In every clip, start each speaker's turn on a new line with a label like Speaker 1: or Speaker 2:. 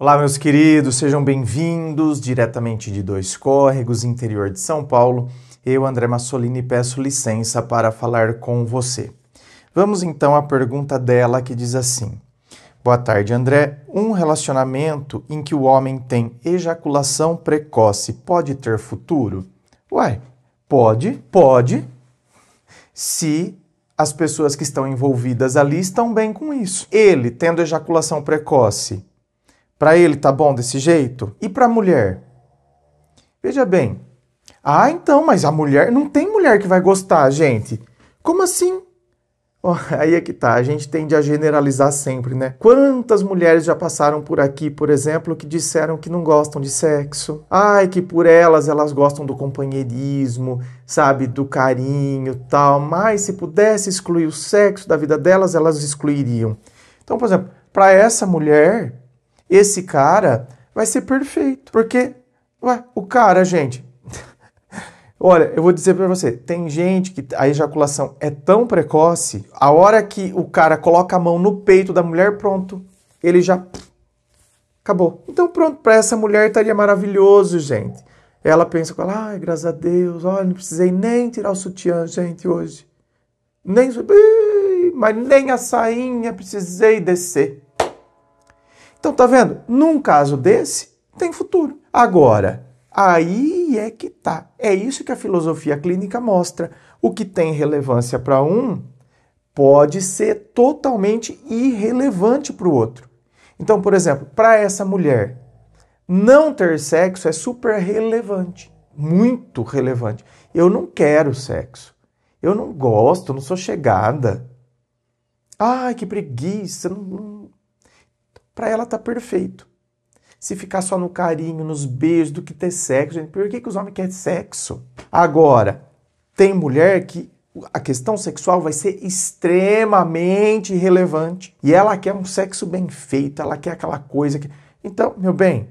Speaker 1: Olá, meus queridos, sejam bem-vindos diretamente de Dois Córregos, interior de São Paulo. Eu, André Massolini, peço licença para falar com você. Vamos então à pergunta dela que diz assim: Boa tarde, André. Um relacionamento em que o homem tem ejaculação precoce pode ter futuro? Uai, pode, pode, se as pessoas que estão envolvidas ali estão bem com isso. Ele, tendo ejaculação precoce, para ele tá bom desse jeito? E para a mulher? Veja bem. Ah, então, mas a mulher. Não tem mulher que vai gostar, gente. Como assim? Oh, aí é que tá, a gente tende a generalizar sempre, né? Quantas mulheres já passaram por aqui, por exemplo, que disseram que não gostam de sexo? Ai, que por elas elas gostam do companheirismo, sabe, do carinho, tal, mas se pudesse excluir o sexo da vida delas, elas excluiriam. Então, por exemplo, para essa mulher, esse cara vai ser perfeito. Porque, ué, o cara, gente. Olha, eu vou dizer para você, tem gente que a ejaculação é tão precoce, a hora que o cara coloca a mão no peito da mulher, pronto, ele já acabou. Então pronto, para essa mulher estaria maravilhoso, gente. Ela pensa com ela, ai, graças a Deus, olha, não precisei nem tirar o sutiã, gente, hoje. Nem, mas nem a sainha precisei descer. Então, tá vendo? Num caso desse, tem futuro. Agora, aí é que tá. É isso que a filosofia clínica mostra. O que tem relevância para um pode ser totalmente irrelevante para o outro. Então, por exemplo, para essa mulher, não ter sexo é super relevante, muito relevante. Eu não quero sexo. Eu não gosto, não sou chegada. Ai, que preguiça, não, para ela tá perfeito. Se ficar só no carinho, nos beijos, do que ter sexo, gente, por que, que os homens querem sexo? Agora, tem mulher que a questão sexual vai ser extremamente relevante e ela quer um sexo bem feito, ela quer aquela coisa que. Então, meu bem,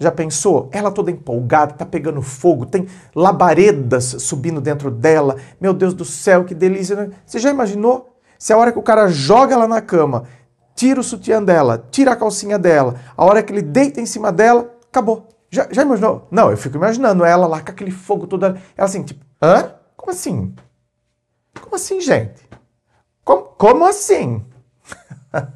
Speaker 1: já pensou? Ela toda empolgada, tá pegando fogo, tem labaredas subindo dentro dela. Meu Deus do céu, que delícia! Né? Você já imaginou? Se é a hora que o cara joga ela na cama, tira o sutiã dela, tira a calcinha dela, a hora que ele deita em cima dela, acabou. Já, já imaginou? Não, eu fico imaginando ela lá com aquele fogo todo. Ela assim, tipo, hã? Como assim? Como assim, gente? Como, como assim?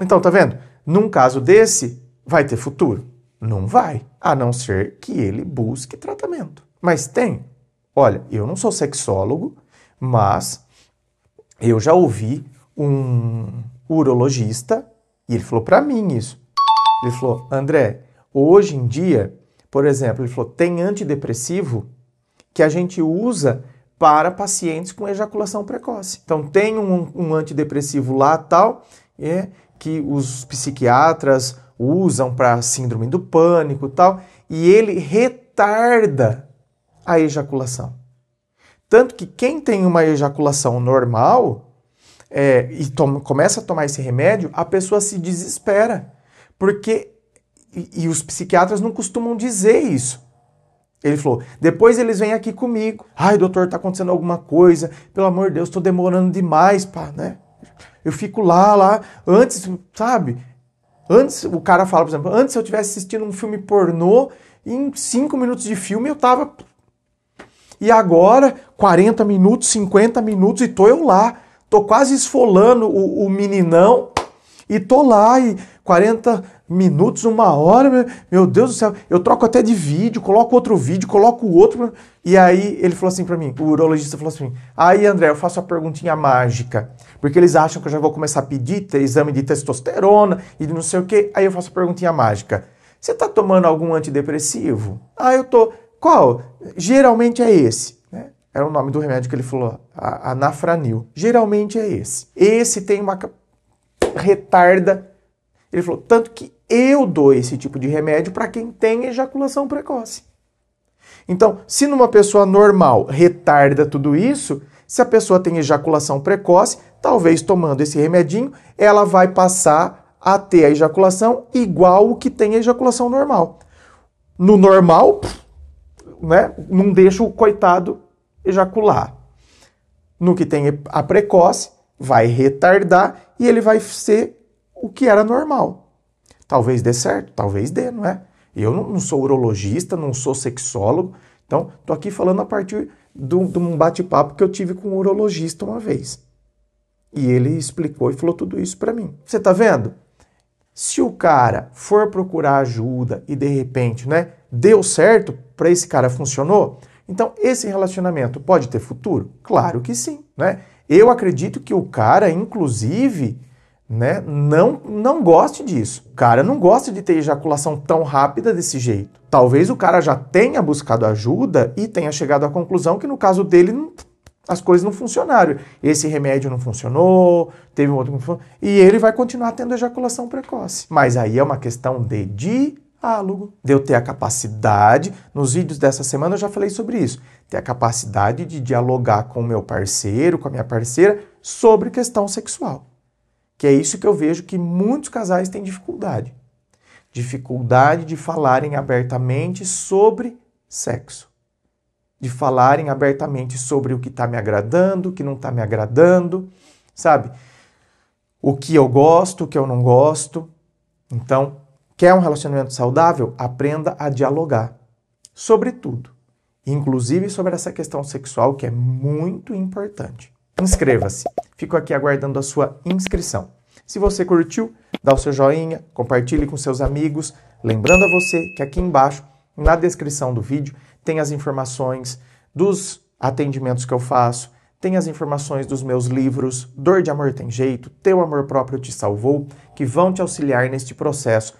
Speaker 1: então, tá vendo? Num caso desse, vai ter futuro? Não vai, a não ser que ele busque tratamento. Mas tem. Olha, eu não sou sexólogo, mas eu já ouvi um urologista e ele falou para mim isso. Ele falou: "André, hoje em dia, por exemplo, ele falou, tem antidepressivo que a gente usa para pacientes com ejaculação precoce. Então tem um, um antidepressivo lá tal, é, que os psiquiatras usam para síndrome do pânico tal, e ele retarda a ejaculação. Tanto que quem tem uma ejaculação normal, é, e toma, começa a tomar esse remédio, a pessoa se desespera. Porque. E, e os psiquiatras não costumam dizer isso. Ele falou: depois eles vêm aqui comigo. Ai, doutor, tá acontecendo alguma coisa. Pelo amor de Deus, tô demorando demais, pá, né? Eu fico lá, lá. Antes, sabe? Antes, o cara fala, por exemplo, antes eu tivesse assistindo um filme pornô, em cinco minutos de filme eu tava. E agora, 40 minutos, 50 minutos, e tô eu lá tô quase esfolando o, o meninão e tô lá e 40 minutos, uma hora, meu Deus do céu, eu troco até de vídeo, coloco outro vídeo, coloco outro. E aí ele falou assim para mim, o urologista falou assim: "Aí, André, eu faço a perguntinha mágica, porque eles acham que eu já vou começar a pedir exame de testosterona e de não sei o quê. Aí eu faço a perguntinha mágica: "Você tá tomando algum antidepressivo?" "Ah, eu tô. Qual? Geralmente é esse." era o nome do remédio que ele falou, anafranil. Geralmente é esse. Esse tem uma retarda. Ele falou, tanto que eu dou esse tipo de remédio para quem tem ejaculação precoce. Então, se numa pessoa normal retarda tudo isso, se a pessoa tem ejaculação precoce, talvez tomando esse remedinho, ela vai passar a ter a ejaculação igual o que tem a ejaculação normal. No normal, né, não deixa o coitado ejacular. No que tem a precoce, vai retardar e ele vai ser o que era normal. Talvez dê certo, talvez dê, não é? Eu não sou urologista, não sou sexólogo, então estou aqui falando a partir de um bate-papo que eu tive com um urologista uma vez. E ele explicou e falou tudo isso para mim. Você tá vendo? Se o cara for procurar ajuda e de repente, né, deu certo, para esse cara funcionou, então, esse relacionamento pode ter futuro? Claro que sim, né? Eu acredito que o cara, inclusive, né, não, não goste disso. O cara não gosta de ter ejaculação tão rápida desse jeito. Talvez o cara já tenha buscado ajuda e tenha chegado à conclusão que no caso dele as coisas não funcionaram. Esse remédio não funcionou, teve um outro que não funcionou, e ele vai continuar tendo ejaculação precoce. Mas aí é uma questão de diálogo, de eu ter a capacidade, nos vídeos dessa semana eu já falei sobre isso, ter a capacidade de dialogar com o meu parceiro, com a minha parceira, sobre questão sexual. Que é isso que eu vejo que muitos casais têm dificuldade. Dificuldade de falarem abertamente sobre sexo. De falarem abertamente sobre o que está me agradando, o que não está me agradando, sabe? O que eu gosto, o que eu não gosto. Então, Quer um relacionamento saudável? Aprenda a dialogar sobre tudo, inclusive sobre essa questão sexual que é muito importante. Inscreva-se. Fico aqui aguardando a sua inscrição. Se você curtiu, dá o seu joinha, compartilhe com seus amigos, lembrando a você que aqui embaixo, na descrição do vídeo, tem as informações dos atendimentos que eu faço, tem as informações dos meus livros Dor de Amor Tem Jeito, Teu Amor Próprio Te Salvou, que vão te auxiliar neste processo